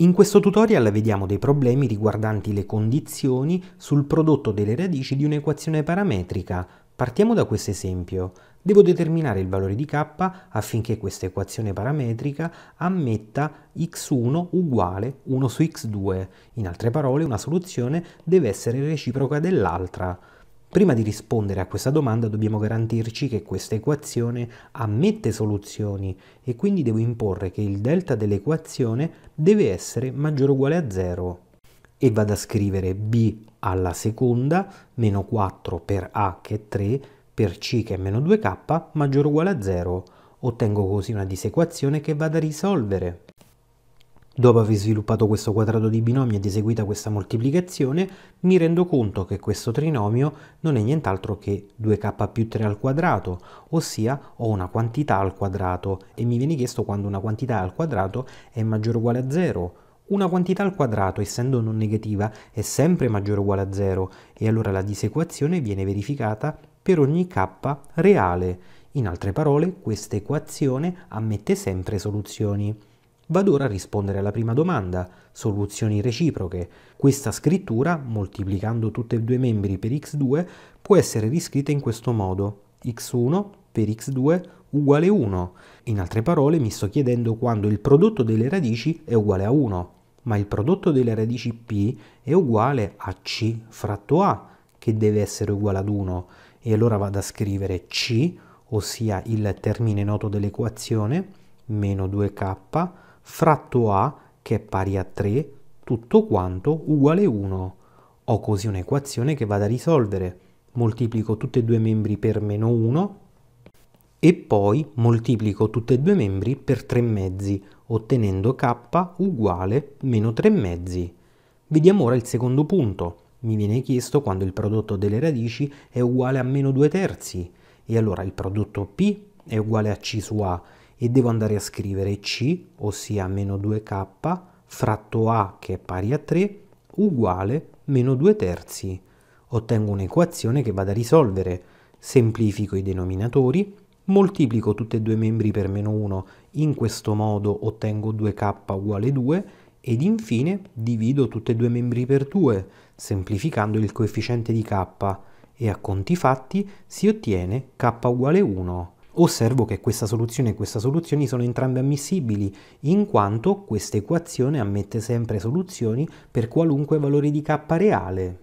In questo tutorial vediamo dei problemi riguardanti le condizioni sul prodotto delle radici di un'equazione parametrica. Partiamo da questo esempio. Devo determinare il valore di k affinché questa equazione parametrica ammetta x1 uguale 1 su x2. In altre parole, una soluzione deve essere reciproca dell'altra. Prima di rispondere a questa domanda dobbiamo garantirci che questa equazione ammette soluzioni e quindi devo imporre che il delta dell'equazione deve essere maggiore o uguale a 0 e vado a scrivere b alla seconda meno 4 per a che è 3 per c che è meno 2k maggiore o uguale a 0. Ottengo così una disequazione che vado a risolvere. Dopo aver sviluppato questo quadrato di binomi ed eseguita questa moltiplicazione, mi rendo conto che questo trinomio non è nient'altro che 2k più 3 al quadrato, ossia ho una quantità al quadrato e mi viene chiesto quando una quantità al quadrato è maggiore o uguale a 0. Una quantità al quadrato, essendo non negativa, è sempre maggiore o uguale a 0 e allora la disequazione viene verificata per ogni k reale. In altre parole, questa equazione ammette sempre soluzioni. Vado ora a rispondere alla prima domanda, soluzioni reciproche. Questa scrittura, moltiplicando tutti e due i membri per x2, può essere riscritta in questo modo. x1 per x2 uguale 1. In altre parole mi sto chiedendo quando il prodotto delle radici è uguale a 1, ma il prodotto delle radici p è uguale a c fratto a, che deve essere uguale ad 1. E allora vado a scrivere c, ossia il termine noto dell'equazione, meno 2k fratto a, che è pari a 3, tutto quanto uguale 1. Ho così un'equazione che vado a risolvere. Moltiplico tutti e due i membri per meno 1 e poi moltiplico tutti e due i membri per 3 mezzi, ottenendo k uguale meno 3 mezzi. Vediamo ora il secondo punto. Mi viene chiesto quando il prodotto delle radici è uguale a meno 2 terzi. E allora il prodotto P è uguale a C su A e devo andare a scrivere C, ossia meno 2k, fratto A che è pari a 3, uguale meno 2 terzi. Ottengo un'equazione che vado a risolvere. Semplifico i denominatori, moltiplico tutti e due i membri per meno 1, in questo modo ottengo 2k uguale 2, ed infine divido tutti e due i membri per 2, semplificando il coefficiente di k, e a conti fatti si ottiene k uguale 1 osservo che questa soluzione e questa soluzione sono entrambe ammissibili, in quanto questa equazione ammette sempre soluzioni per qualunque valore di k reale.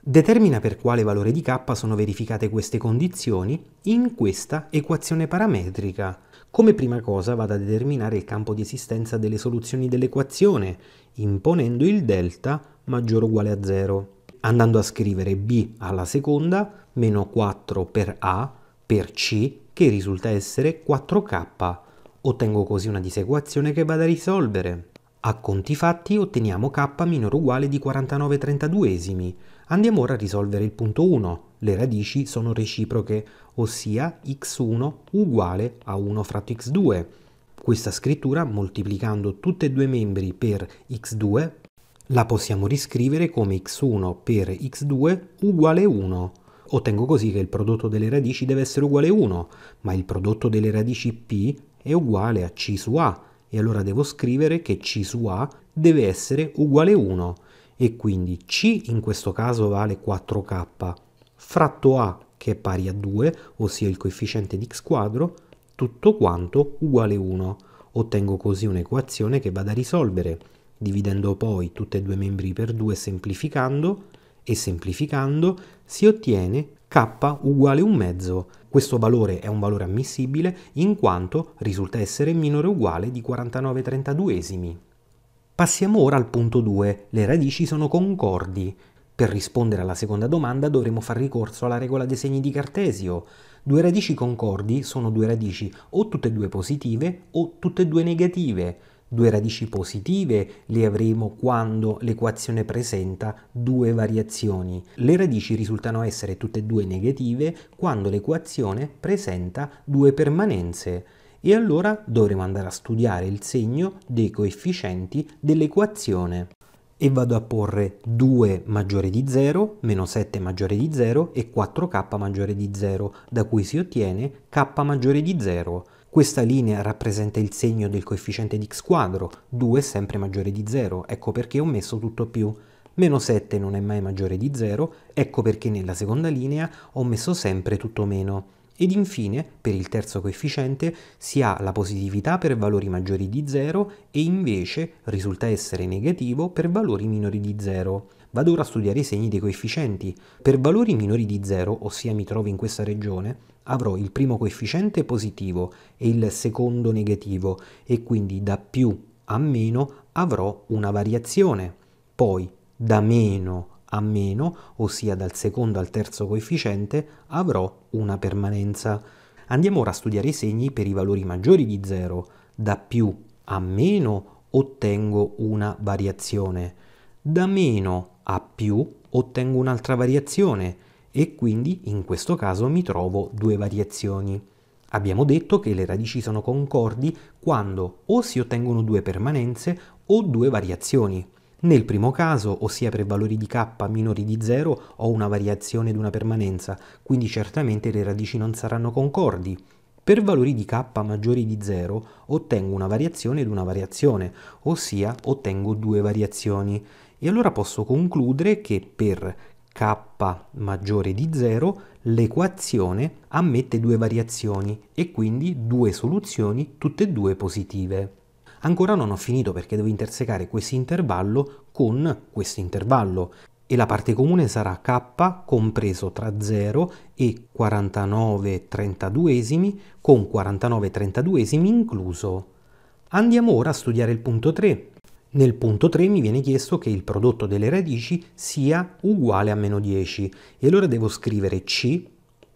Determina per quale valore di k sono verificate queste condizioni in questa equazione parametrica. Come prima cosa vado a determinare il campo di esistenza delle soluzioni dell'equazione, imponendo il delta maggiore o uguale a 0, andando a scrivere b alla seconda meno 4 per a per C che risulta essere 4K. Ottengo così una disequazione che vado a risolvere. A conti fatti otteniamo k minore uguale di 49 trentaduesimi. Andiamo ora a risolvere il punto 1. Le radici sono reciproche, ossia x1 uguale a 1 fratto x2. Questa scrittura, moltiplicando tutti e due i membri per x2, la possiamo riscrivere come x1 per x2 uguale 1. Ottengo così che il prodotto delle radici deve essere uguale a 1, ma il prodotto delle radici P è uguale a C su A, e allora devo scrivere che C su A deve essere uguale a 1, e quindi C in questo caso vale 4K, fratto A che è pari a 2, ossia il coefficiente di x quadro, tutto quanto uguale 1. Ottengo così un'equazione che vado a risolvere, dividendo poi tutti e due i membri per 2 semplificando, e semplificando si ottiene k uguale un mezzo. Questo valore è un valore ammissibile in quanto risulta essere minore o uguale di 49 trentaduesimi. Passiamo ora al punto 2. Le radici sono concordi. Per rispondere alla seconda domanda dovremo far ricorso alla regola dei segni di Cartesio. Due radici concordi sono due radici o tutte e due positive o tutte e due negative. Due radici positive le avremo quando l'equazione presenta due variazioni. Le radici risultano essere tutte e due negative quando l'equazione presenta due permanenze e allora dovremo andare a studiare il segno dei coefficienti dell'equazione e vado a porre 2 maggiore di 0, meno 7 maggiore di 0 e 4k maggiore di 0, da cui si ottiene k maggiore di 0. Questa linea rappresenta il segno del coefficiente di x quadro, 2 è sempre maggiore di 0, ecco perché ho messo tutto più. Meno 7 non è mai maggiore di 0, ecco perché nella seconda linea ho messo sempre tutto meno. Ed infine, per il terzo coefficiente, si ha la positività per valori maggiori di 0 e invece risulta essere negativo per valori minori di 0 vado ora a studiare i segni dei coefficienti. Per valori minori di 0, ossia mi trovo in questa regione, avrò il primo coefficiente positivo e il secondo negativo e quindi da più a meno avrò una variazione. Poi da meno a meno, ossia dal secondo al terzo coefficiente, avrò una permanenza. Andiamo ora a studiare i segni per i valori maggiori di 0. Da più a meno ottengo una variazione. Da meno a più ottengo un'altra variazione e quindi in questo caso mi trovo due variazioni. Abbiamo detto che le radici sono concordi quando o si ottengono due permanenze o due variazioni. Nel primo caso, ossia per valori di k minori di 0, ho una variazione ed una permanenza, quindi certamente le radici non saranno concordi. Per valori di k maggiori di 0 ottengo una variazione ed una variazione, ossia ottengo due variazioni. E allora posso concludere che per k maggiore di 0 l'equazione ammette due variazioni e quindi due soluzioni, tutte e due positive. Ancora non ho finito perché devo intersecare questo intervallo con questo intervallo e la parte comune sarà k compreso tra 0 e 49 32 con 49 32 incluso. Andiamo ora a studiare il punto 3 nel punto 3 mi viene chiesto che il prodotto delle radici sia uguale a meno 10 e allora devo scrivere C,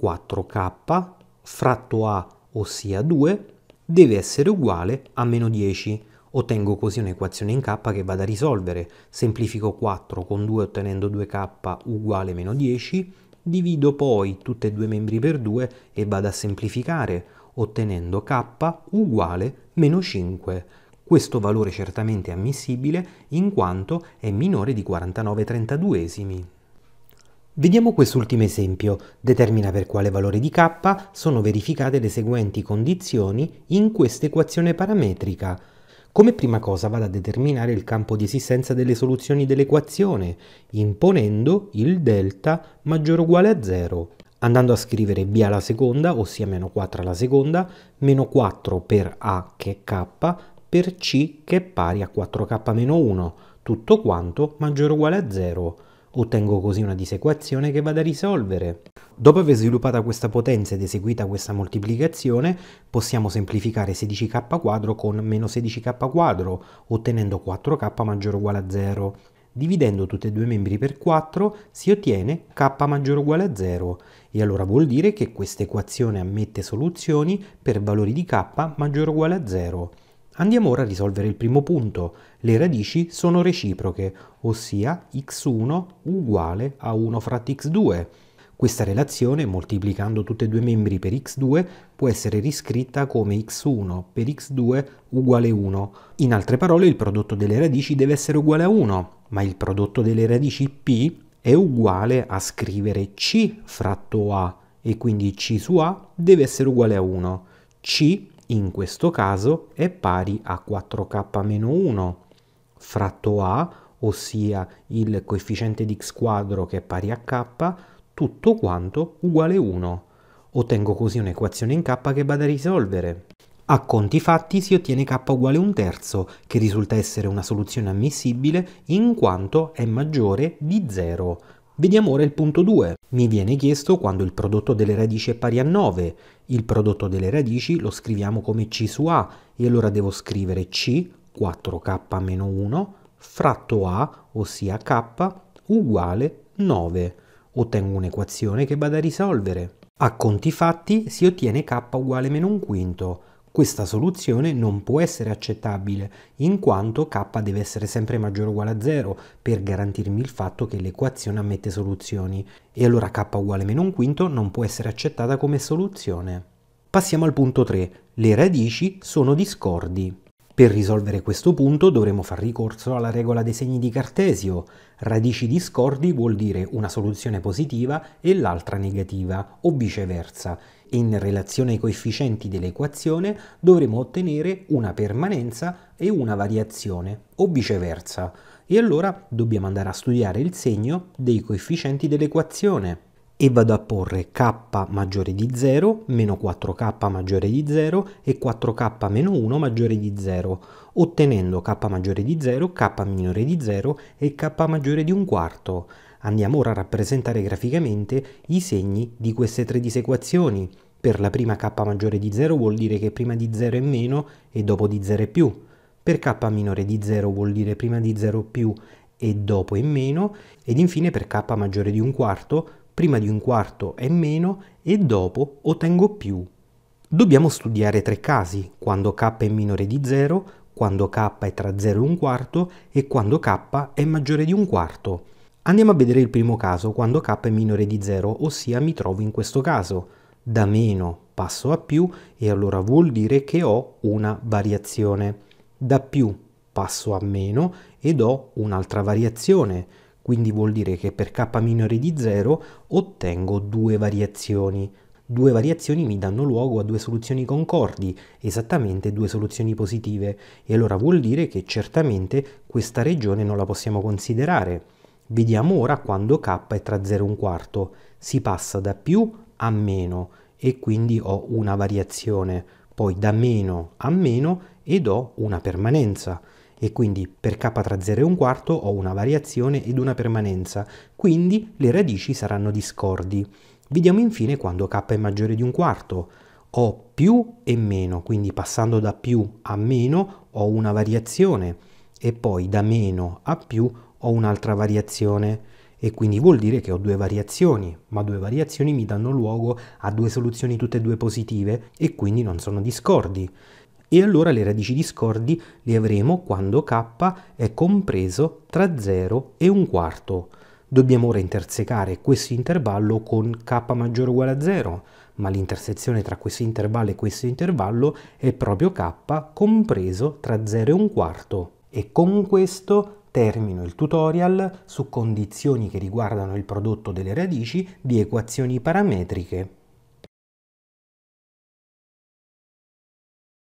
4K, fratto A, ossia 2, deve essere uguale a meno 10. Ottengo così un'equazione in K che vado a risolvere. Semplifico 4 con 2 ottenendo 2K uguale meno 10, divido poi tutti e due i membri per 2 e vado a semplificare ottenendo K uguale meno 5 questo valore certamente è ammissibile in quanto è minore di 49 trentaduesimi. Vediamo quest'ultimo esempio. Determina per quale valore di k sono verificate le seguenti condizioni in questa equazione parametrica. Come prima cosa vado a determinare il campo di esistenza delle soluzioni dell'equazione, imponendo il delta maggiore o uguale a 0. Andando a scrivere b alla seconda, ossia meno 4 alla seconda, meno 4 per a che è k, per C che è pari a 4K-1, tutto quanto maggiore o uguale a 0. Ottengo così una disequazione che vado a risolvere. Dopo aver sviluppata questa potenza ed eseguita questa moltiplicazione, possiamo semplificare 16k con meno 16k ottenendo 4k maggiore o uguale a 0. Dividendo tutti e due i membri per 4 si ottiene k maggiore o uguale a 0 e allora vuol dire che questa equazione ammette soluzioni per valori di k maggiore o uguale a 0. Andiamo ora a risolvere il primo punto. Le radici sono reciproche, ossia x1 uguale a 1 fratto x2. Questa relazione, moltiplicando tutti e due i membri per x2, può essere riscritta come x1 per x2 uguale 1. In altre parole, il prodotto delle radici deve essere uguale a 1, ma il prodotto delle radici p è uguale a scrivere c fratto a, e quindi c su a deve essere uguale a 1. c in questo caso è pari a 4k-1 fratto a, ossia il coefficiente di x quadro che è pari a k, tutto quanto uguale 1. Ottengo così un'equazione in k che vado a risolvere. A conti fatti si ottiene k uguale un terzo, che risulta essere una soluzione ammissibile in quanto è maggiore di 0. Vediamo ora il punto 2. Mi viene chiesto quando il prodotto delle radici è pari a 9. Il prodotto delle radici lo scriviamo come C su A e allora devo scrivere C 4K-1 fratto A, ossia K, uguale 9. Ottengo un'equazione che vada a risolvere. A conti fatti si ottiene K uguale meno un quinto. Questa soluzione non può essere accettabile, in quanto k deve essere sempre maggiore o uguale a 0 per garantirmi il fatto che l'equazione ammette soluzioni, e allora k uguale meno un quinto non può essere accettata come soluzione. Passiamo al punto 3. Le radici sono discordi. Per risolvere questo punto dovremo far ricorso alla regola dei segni di Cartesio. Radici discordi vuol dire una soluzione positiva e l'altra negativa, o viceversa in relazione ai coefficienti dell'equazione dovremo ottenere una permanenza e una variazione, o viceversa, e allora dobbiamo andare a studiare il segno dei coefficienti dell'equazione e vado a porre k maggiore di 0 meno 4k maggiore di 0 e 4k meno 1 maggiore di 0, ottenendo k maggiore di 0, k minore di 0 e k maggiore di un quarto. Andiamo ora a rappresentare graficamente i segni di queste tre disequazioni. Per la prima k maggiore di 0 vuol dire che prima di 0 è meno e dopo di 0 è più. Per k minore di 0 vuol dire prima di 0 più e dopo è meno. Ed infine per k maggiore di un quarto, prima di un quarto è meno e dopo ottengo più. Dobbiamo studiare tre casi, quando k è minore di 0, quando k è tra 0 e un quarto e quando k è maggiore di un quarto. Andiamo a vedere il primo caso quando k è minore di 0, ossia mi trovo in questo caso da meno passo a più e allora vuol dire che ho una variazione. Da più passo a meno ed ho un'altra variazione, quindi vuol dire che per k minore di 0 ottengo due variazioni. Due variazioni mi danno luogo a due soluzioni concordi, esattamente due soluzioni positive, e allora vuol dire che certamente questa regione non la possiamo considerare Vediamo ora quando k è tra 0 e un quarto. Si passa da più a meno e quindi ho una variazione, poi da meno a meno ed ho una permanenza. E quindi per k tra 0 e un quarto ho una variazione ed una permanenza, quindi le radici saranno discordi. Vediamo infine quando k è maggiore di un quarto. Ho più e meno, quindi passando da più a meno ho una variazione e poi da meno a più ho ho un'altra variazione e quindi vuol dire che ho due variazioni, ma due variazioni mi danno luogo a due soluzioni tutte e due positive e quindi non sono discordi. E allora le radici discordi le avremo quando k è compreso tra 0 e un quarto. Dobbiamo ora intersecare questo intervallo con k maggiore o uguale a 0, ma l'intersezione tra questo intervallo e questo intervallo è proprio k compreso tra 0 e un quarto. E con questo termino il tutorial su condizioni che riguardano il prodotto delle radici di equazioni parametriche